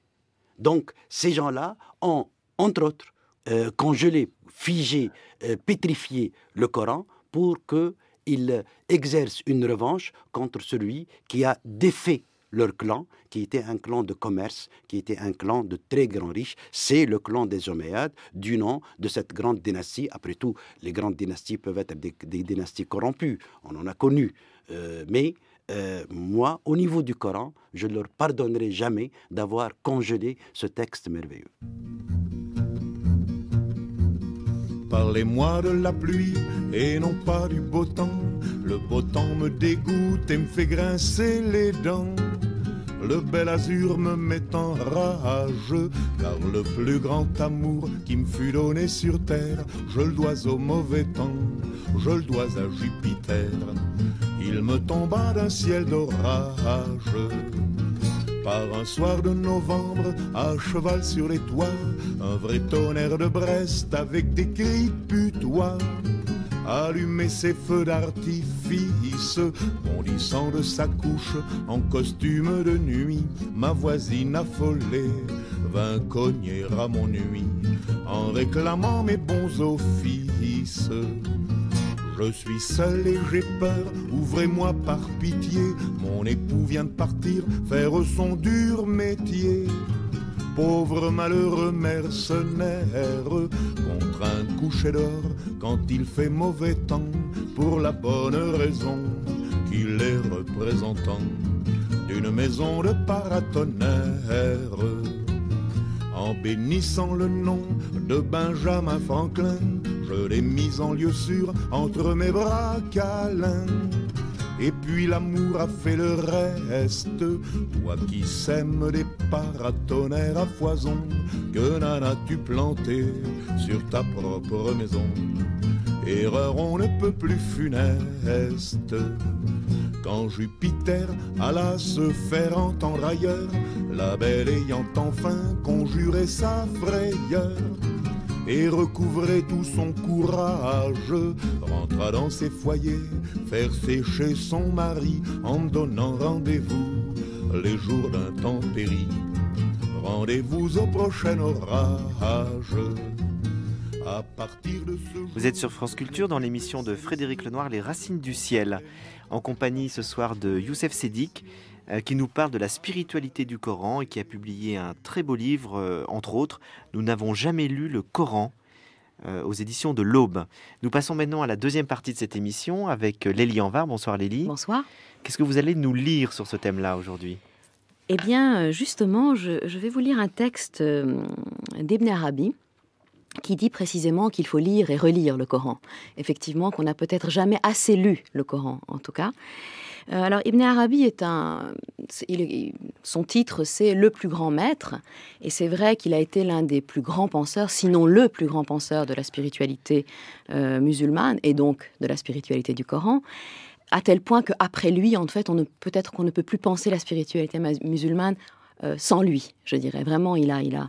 Speaker 3: Donc ces gens-là ont, entre autres, euh, congelé, figé, euh, pétrifié le Coran pour qu'il exerce une revanche contre celui qui a défait leur clan, qui était un clan de commerce, qui était un clan de très grands riches. C'est le clan des Omeyyades, du nom de cette grande dynastie. Après tout, les grandes dynasties peuvent être des, dynasties corrompues, on en a connu. Euh, mais euh, moi, au niveau du Coran, je ne leur pardonnerai jamais d'avoir congelé
Speaker 4: ce texte merveilleux. Parlez-moi de la pluie et non pas du beau temps. Le beau temps me dégoûte et me fait grincer les dents le bel azur me met en rage, car le plus grand amour qui me fut donné sur terre, je le dois au mauvais temps, je le dois à Jupiter. Il me tomba d'un ciel d'orage. Par un soir de novembre, à cheval sur les toits, un vrai tonnerre de Brest avec des cris putois allumer ses feux d'artifice, bondissant de sa couche en costume de nuit. Ma voisine affolée vint cogner à mon nuit en réclamant mes bons offices. Je suis seul et j'ai peur, ouvrez-moi par pitié, mon époux vient de partir faire son dur métier pauvre malheureux mercenaire, contre un coucher d'or quand il fait mauvais temps, pour la bonne raison qu'il est représentant d'une maison de paratonnerre. En bénissant le nom de Benjamin Franklin, je l'ai mis en lieu sûr entre mes bras câlins et puis l'amour a fait le reste. Toi qui sèmes des paratonnerres à foison, que n'en as-tu planté sur ta propre maison Erreur on ne peut plus funeste. Quand Jupiter alla se faire entendre ailleurs, la belle ayant enfin conjuré sa frayeur, et recouvrer tout son courage, rentra dans ses foyers, faire sécher son mari en donnant rendez-vous les jours d'un d'intempérie. Rendez-vous au prochain orage.
Speaker 2: Vous êtes sur France Culture dans l'émission de Frédéric Lenoir, Les Racines du Ciel, en compagnie ce soir de Youssef Sédic euh, qui nous parle de la spiritualité du Coran et qui a publié un très beau livre, euh, entre autres, Nous n'avons jamais lu le Coran euh, aux éditions de l'Aube. Nous passons maintenant à la deuxième partie de cette émission avec Lélie Anvar. Bonsoir Lélie. Bonsoir. Qu'est-ce que vous allez nous lire sur ce thème-là aujourd'hui
Speaker 5: Eh bien, justement, je, vais vous lire un texte d'Ibn Arabi qui dit précisément qu'il faut lire et relire le Coran. Effectivement, qu'on n'a peut-être jamais assez lu le Coran, en tout cas. Euh, alors Ibn Arabi est un... son titre, c'est le plus grand maître, et c'est vrai qu'il a été l'un des plus grands penseurs, sinon le plus grand penseur de la spiritualité euh, musulmane, et donc de la spiritualité du Coran à tel point qu'après lui, en fait, on ne peut-être qu'on ne peut plus penser la spiritualité musulmane euh, sans lui. Je dirais vraiment, il a, il a,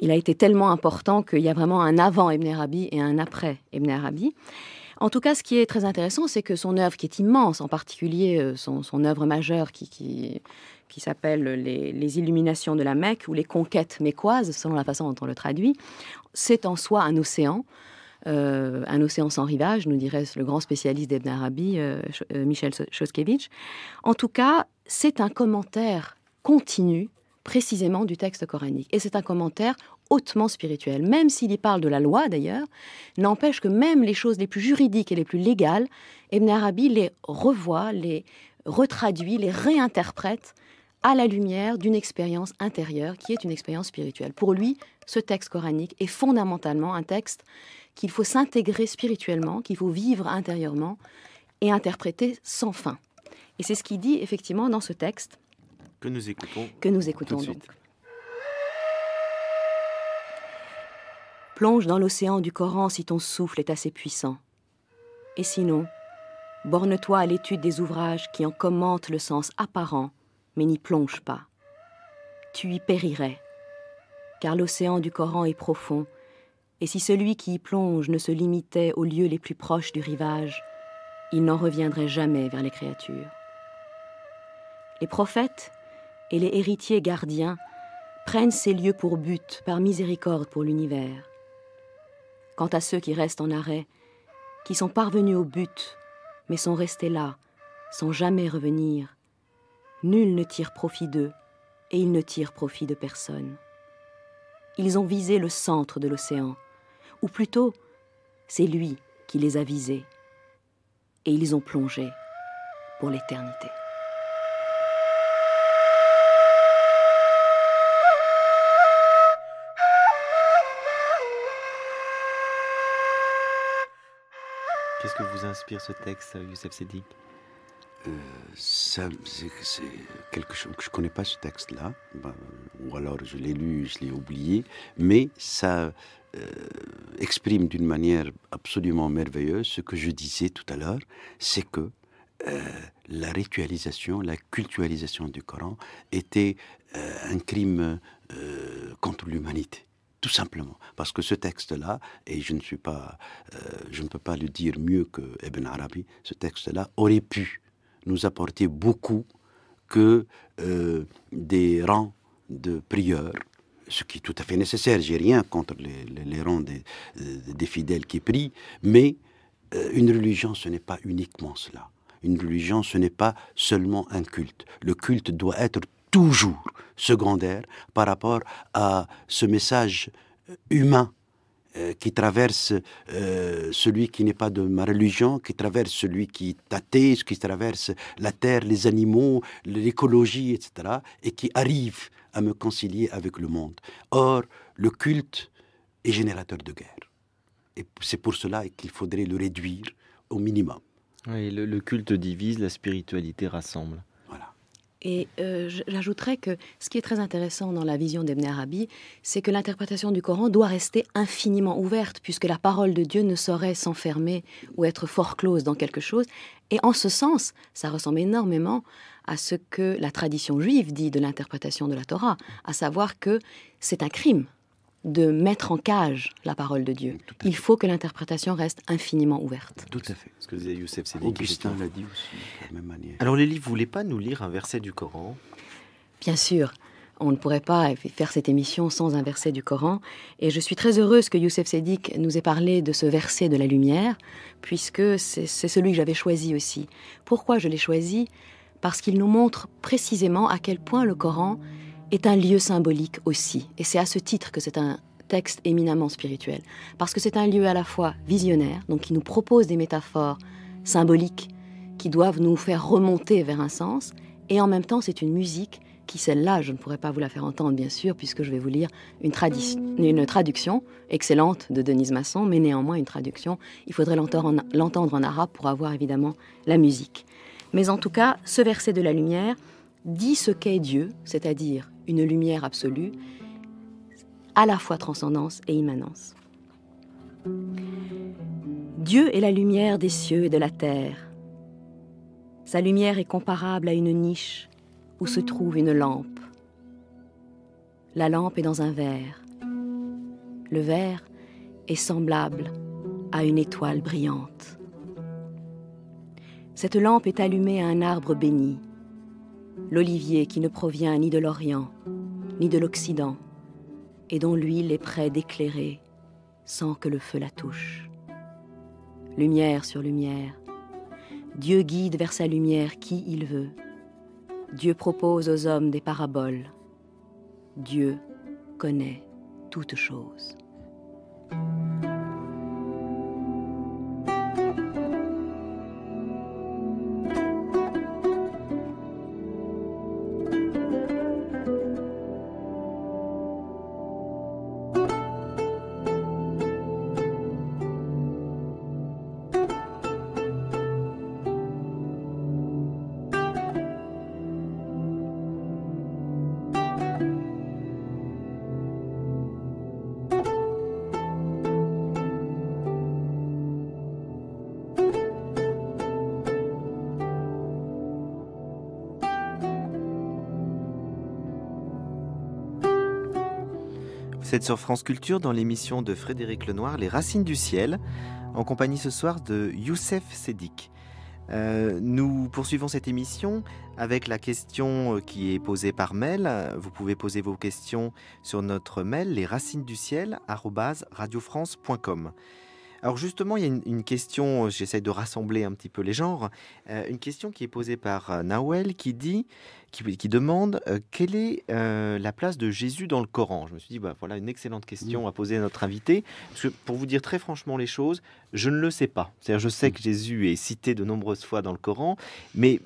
Speaker 5: il a été tellement important qu'il y a vraiment un avant Ibn Arabi et un après Ibn Arabi. En tout cas, ce qui est très intéressant, c'est que son œuvre, qui est immense, en particulier euh, son, œuvre majeure qui, qui, s'appelle les, Illuminations de la Mecque ou les Conquêtes mécoises, selon la façon dont on le traduit, c'est en soi un océan. Euh, un océan sans rivage, nous dirait le grand spécialiste d'Ebn Arabi, euh, Michel choskevitch. En tout cas, c'est un commentaire continu précisément du texte coranique. Et c'est un commentaire hautement spirituel. Même s'il y parle de la loi d'ailleurs, n'empêche que même les choses les plus juridiques et les plus légales, Ibn Arabi les revoit, les retraduit, les réinterprète à la lumière d'une expérience intérieure qui est une expérience spirituelle. Pour lui, ce texte coranique est fondamentalement un texte qu'il faut s'intégrer spirituellement, qu'il faut vivre intérieurement et interpréter sans fin. Et c'est ce qu'il dit effectivement dans ce texte
Speaker 2: que nous écoutons. Que nous écoutons donc.
Speaker 5: Plonge dans l'océan du Coran si ton souffle est assez puissant. Et sinon, borne-toi à l'étude des ouvrages qui en commentent le sens apparent, mais n'y plonge pas. Tu y périrais, car l'océan du Coran est profond, et si celui qui y plonge ne se limitait aux lieux les plus proches du rivage, il n'en reviendrait jamais vers les créatures. Les prophètes et les héritiers gardiens prennent ces lieux pour but par miséricorde pour l'univers. Quant à ceux qui restent en arrêt, qui sont parvenus au but, mais sont restés là, sans jamais revenir, nul ne tire profit d'eux, et ils ne tirent profit de personne. Ils ont visé le centre de l'océan, ou plutôt, c'est lui qui les a visés, et ils ont plongé pour l'éternité.
Speaker 3: Qu'est-ce que vous inspire ce texte, euh, Youssef Sedik euh, c'est quelque chose que je connais pas ce texte-là, ben, euh, ou alors je l'ai lu, je l'ai oublié, mais ça euh, exprime d'une manière absolument merveilleuse ce que je disais tout à l'heure, c'est que la ritualisation, la cultualisation du Coran était un crime contre l'humanité tout simplement. Parce que ce texte-là, et je ne suis pas, euh, je ne peux pas le dire mieux que Ibn Arabi, ce texte-là aurait pu nous apporter beaucoup que euh, des rangs de prieurs, ce qui est tout à fait nécessaire. J'ai rien contre les, rangs euh, des, fidèles qui prient, mais une religion, ce n'est pas uniquement cela. Une religion, ce n'est pas seulement un culte. Le culte doit être toujours secondaire par rapport à ce message humain euh, qui traverse euh, celui qui n'est pas de ma religion, qui traverse celui qui est athée, qui traverse la terre, les animaux, l'écologie, etc., et qui arrive à me concilier avec le monde. Or, le culte est générateur de guerre. Et c'est pour cela qu'il faudrait le réduire au minimum. le culte divise, la spiritualité rassemble.
Speaker 5: Et euh, j'ajouterais que ce qui est très intéressant dans la vision d'Ebn Arabi, c'est que l'interprétation du Coran doit rester infiniment ouverte, puisque la parole de Dieu ne saurait s'enfermer ou être fort close dans quelque chose. Et en ce sens, ça ressemble énormément à ce que la tradition juive dit de l'interprétation de la Torah, à savoir que c'est un crime de mettre en cage la parole de Dieu. Il faut que l'interprétation reste infiniment ouverte.
Speaker 3: Tout à fait. Ce que disait Youssef Augustin l'a dit aussi, de même manière. Alors Lélie, vous voulez
Speaker 5: pas nous lire un verset du Coran Bien sûr. On ne pourrait pas faire cette émission sans un verset du Coran. Et je suis très heureuse que Youssef Sédik nous ait parlé de ce verset de la lumière, puisque c'est celui que j'avais choisi aussi. Pourquoi je l'ai choisi Parce qu'il nous montre précisément à quel point le Coran est un lieu symbolique aussi. Et c'est à ce titre que c'est un texte éminemment spirituel. Parce que c'est un lieu à la fois visionnaire, donc qui nous propose des métaphores symboliques qui doivent nous faire remonter vers un sens, et en même temps c'est une musique qui, celle-là, je ne pourrais pas vous la faire entendre bien sûr, puisque je vais vous lire une, traduction excellente de Denise Masson, mais néanmoins une traduction. Il faudrait l'entendre en arabe pour avoir évidemment la musique. Mais en tout cas, ce verset de la lumière, dit ce qu'est Dieu, c'est-à-dire une lumière absolue, à la fois transcendance et immanence. Dieu est la lumière des cieux et de la terre. Sa lumière est comparable à une niche où se trouve une lampe. La lampe est dans un verre. Le verre est semblable à une étoile brillante. Cette lampe est allumée à un arbre béni l'olivier qui ne provient ni de l'Orient, ni de l'Occident, et dont l'huile est près d'éclairer sans que le feu la touche. Lumière sur lumière, Dieu guide vers sa lumière qui il veut. Dieu propose aux hommes des paraboles. Dieu connaît toutes choses.
Speaker 2: Vous êtes sur France Culture dans l'émission de Frédéric Lenoir, Les Racines du Ciel, en compagnie ce soir de Youssef Sédic. Euh, nous poursuivons cette émission avec la question euh, qui est posée par mail. Vous pouvez poser vos questions sur notre mail les du ciel Alors justement, il y a une, question, euh, j'essaie de rassembler un petit peu les genres, une question qui est posée par Nawel qui dit qui, demande euh, quelle est euh, la place de Jésus dans le Coran. Je me suis dit, bah, voilà une excellente question à poser à notre invité. pour vous dire très franchement les choses, je ne le sais pas. cest je sais que Jésus est cité de nombreuses fois dans le Coran, mais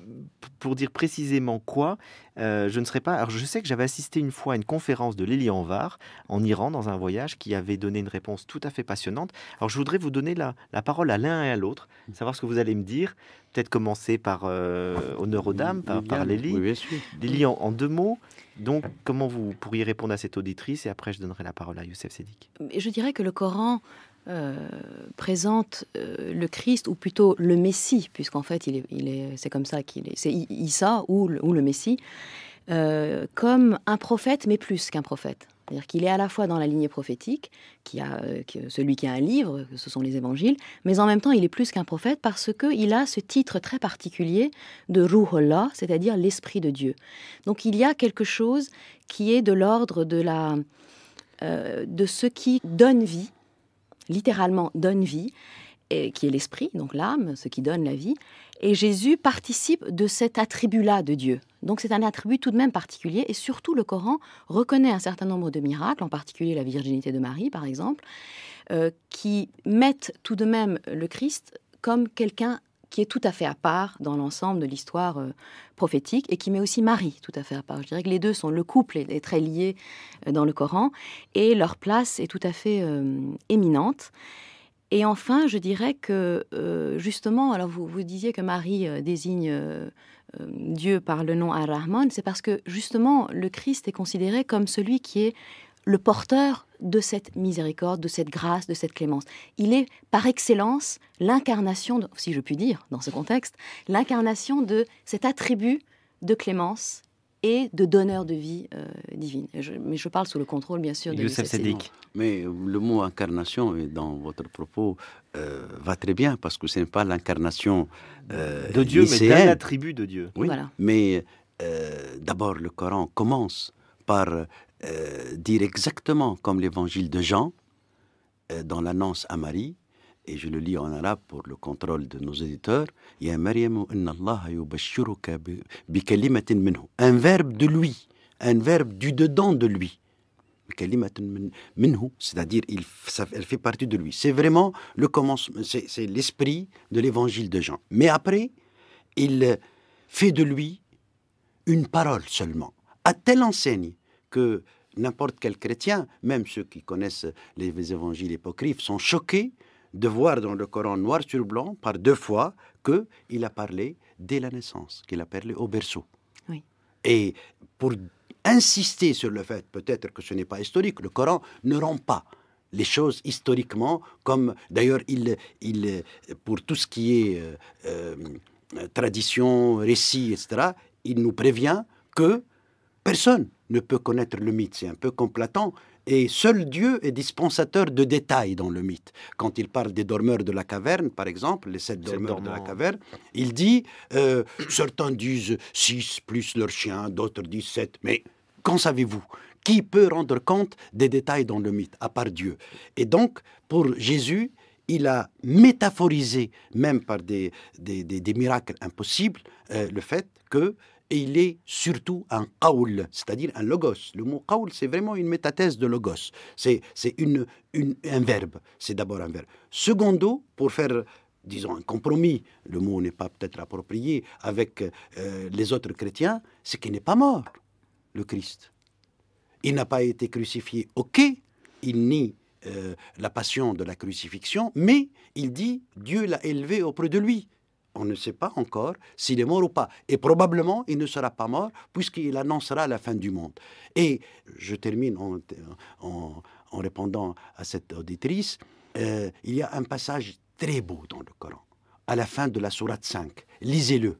Speaker 2: pour dire précisément quoi, euh, je ne serais pas. Alors, je sais que j'avais assisté une fois à une conférence de Lélie Anvar en Iran dans un voyage qui avait donné une réponse tout à fait passionnante. Alors, je voudrais vous donner la, la parole à l'un et à l'autre, savoir ce que vous allez me dire peut-être commencer par euh, Honneur aux dames, par, les Lélie. Oui, bien sûr. en, deux mots, donc comment vous pourriez répondre à cette auditrice et après je donnerai la parole à Youssef Sédic.
Speaker 5: Je dirais que le Coran euh, présente euh, le Christ, ou plutôt le Messie, puisqu'en fait, il est, c'est comme ça qu'il est, c'est Issa ou ou le Messie. Euh, comme un prophète, mais plus qu'un prophète. C'est-à-dire qu'il est à la fois dans la lignée prophétique, qui a, euh, euh, celui qui a un livre, ce sont les évangiles, mais en même temps il est plus qu'un prophète parce qu'il a ce titre très particulier de Ruhollah, c'est-à-dire l'Esprit de Dieu. Donc il y a quelque chose qui est de l'ordre de, de ce qui donne vie, littéralement donne vie, qui est l'esprit, donc l'âme, ce qui donne la vie. Et Jésus participe de cet attribut-là de Dieu. Donc c'est un attribut tout de même particulier, et surtout le Coran reconnaît un certain nombre de miracles, en particulier la virginité de Marie, par exemple, euh, qui mettent tout de même le Christ comme quelqu'un qui est tout à fait à part dans l'ensemble de l'histoire euh, prophétique et qui met aussi Marie tout à fait à part. Je dirais que les deux sont, le couple et très lié euh, dans le Coran et leur place est tout à fait éminente. Et enfin, je dirais que euh, justement, alors vous, vous disiez que Marie euh, désigne euh, Dieu par le nom ar c'est parce que justement le Christ est considéré comme celui qui est le porteur de cette miséricorde, de cette grâce, de cette clémence. Il est par excellence l'incarnation, si je puis dire dans ce contexte, l'incarnation de cet attribut de clémence et de donneur de vie euh, divine. mais je parle sous le contrôle, bien sûr, de Youssef
Speaker 3: Mais le mot incarnation dans votre propos euh, va très bien parce que ce n'est pas l'incarnation euh, de Dieu, lycéenne. mais attribut de Dieu. voilà. Mais d'abord, le Coran commence par dire exactement comme l'évangile de Jean dans l'annonce à Marie et je le lis en arabe pour le contrôle de nos éditeurs, Ya Maryam, Allah minhu. Un verbe de lui, un verbe du dedans de lui. c'est-à-dire elle fait partie de lui. C'est vraiment le commencement, c'est l'esprit de l'évangile de Jean. Mais après, il fait de lui une parole seulement, à telle enseigne que n'importe quel chrétien, même ceux qui connaissent les évangiles apocryphes, sont choqués de voir dans le Coran noir sur blanc par deux fois que il a parlé dès la naissance, qu'il a parlé au berceau. Et pour insister sur le fait, peut-être que ce n'est pas historique, le Coran ne rend pas les choses historiquement, comme d'ailleurs il, il, pour tout ce qui est euh, euh, tradition, récit, etc., il nous prévient que personne ne peut connaître le mythe. C'est un peu comme Platon et seul Dieu est dispensateur de détails dans le mythe. Quand il parle des dormeurs de la caverne, par exemple, les sept dormeurs de la caverne, il dit, euh, certains disent six plus leur chien, d'autres disent sept, mais qu'en savez-vous Qui peut rendre compte des détails dans le mythe, à part Dieu Et donc, pour Jésus, il a métaphorisé, même par des, des, miracles impossibles, euh, le fait que et il est surtout un qaoul, c'est-à-dire un logos. Le mot qaoul, c'est vraiment une métathèse de logos. C'est un verbe, c'est d'abord un verbe. Secondo, pour faire disons un compromis, le mot n'est pas peut-être approprié avec euh, les autres chrétiens, c'est qu'il n'est pas mort, le Christ. Il n'a pas été crucifié, ok, il nie euh, la passion de la crucifixion, mais il dit Dieu l'a élevé auprès de lui on ne sait pas encore s'il est mort ou pas. Et probablement, il ne sera pas mort puisqu'il annoncera la fin du monde. Et je termine en, répondant à cette auditrice. Euh, il y a un passage très beau dans le Coran, à la fin de la Sourate 5. Lisez-le.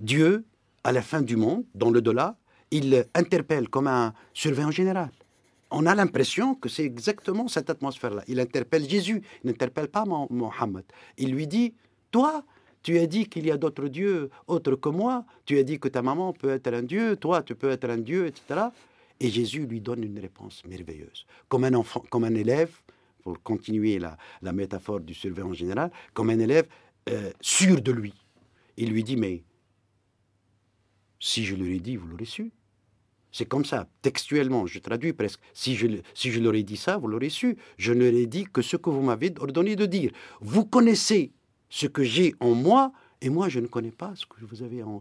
Speaker 3: Dieu, à la fin du monde, dans le delà, il interpelle comme un surveillant général on a l'impression que c'est exactement cette atmosphère-là. Il interpelle Jésus, il n'interpelle pas Mohammed. Il lui dit, toi, tu as dit qu'il y a d'autres dieux autres que moi. Tu as dit que ta maman peut être un dieu, toi tu peux être un dieu, etc. Et Jésus lui donne une réponse merveilleuse. Comme un enfant, comme un élève, pour continuer la, métaphore du surveillant général, comme un élève euh, sûr de lui. Il lui dit, mais si je l'aurais dit, vous l'aurez su. C'est comme ça, textuellement, je traduis presque. Si je, si je l'aurais dit ça, vous l'aurez su. Je ne l'ai dit que ce que vous m'avez ordonné de dire. Vous connaissez ce que j'ai en moi, et moi, je ne connais pas ce que vous avez en...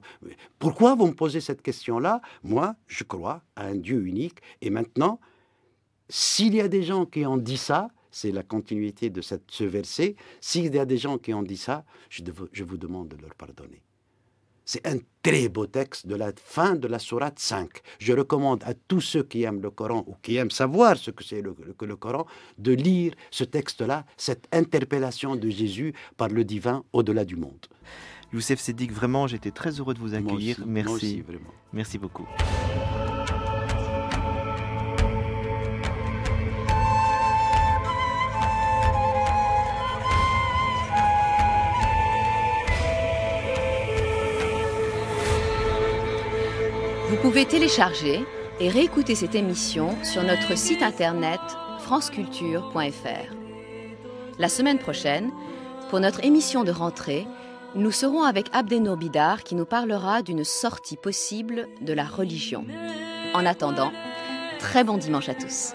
Speaker 3: Pourquoi vous me posez cette question-là Moi, je crois à un Dieu unique. Et maintenant, s'il y a des gens qui ont dit ça, c'est la continuité de cette, ce verset, s'il y a des gens qui ont dit ça, je vous demande de leur pardonner. C'est un très beau texte de la fin de la sourate 5. Je recommande à tous ceux qui aiment le Coran ou qui aiment savoir ce que c'est que le, Coran de lire ce texte-là, cette interpellation de Jésus par le divin au-delà du monde.
Speaker 2: Youssef Sédic, vraiment, j'étais très heureux de
Speaker 3: vous accueillir. Merci.
Speaker 2: vraiment. Merci beaucoup.
Speaker 5: pouvez télécharger et réécouter cette émission sur notre site internet franceculture.fr. La semaine prochaine, pour notre émission de rentrée, nous serons avec Abdenour Bidar qui nous parlera d'une sortie possible de la religion. En attendant, très bon dimanche à tous.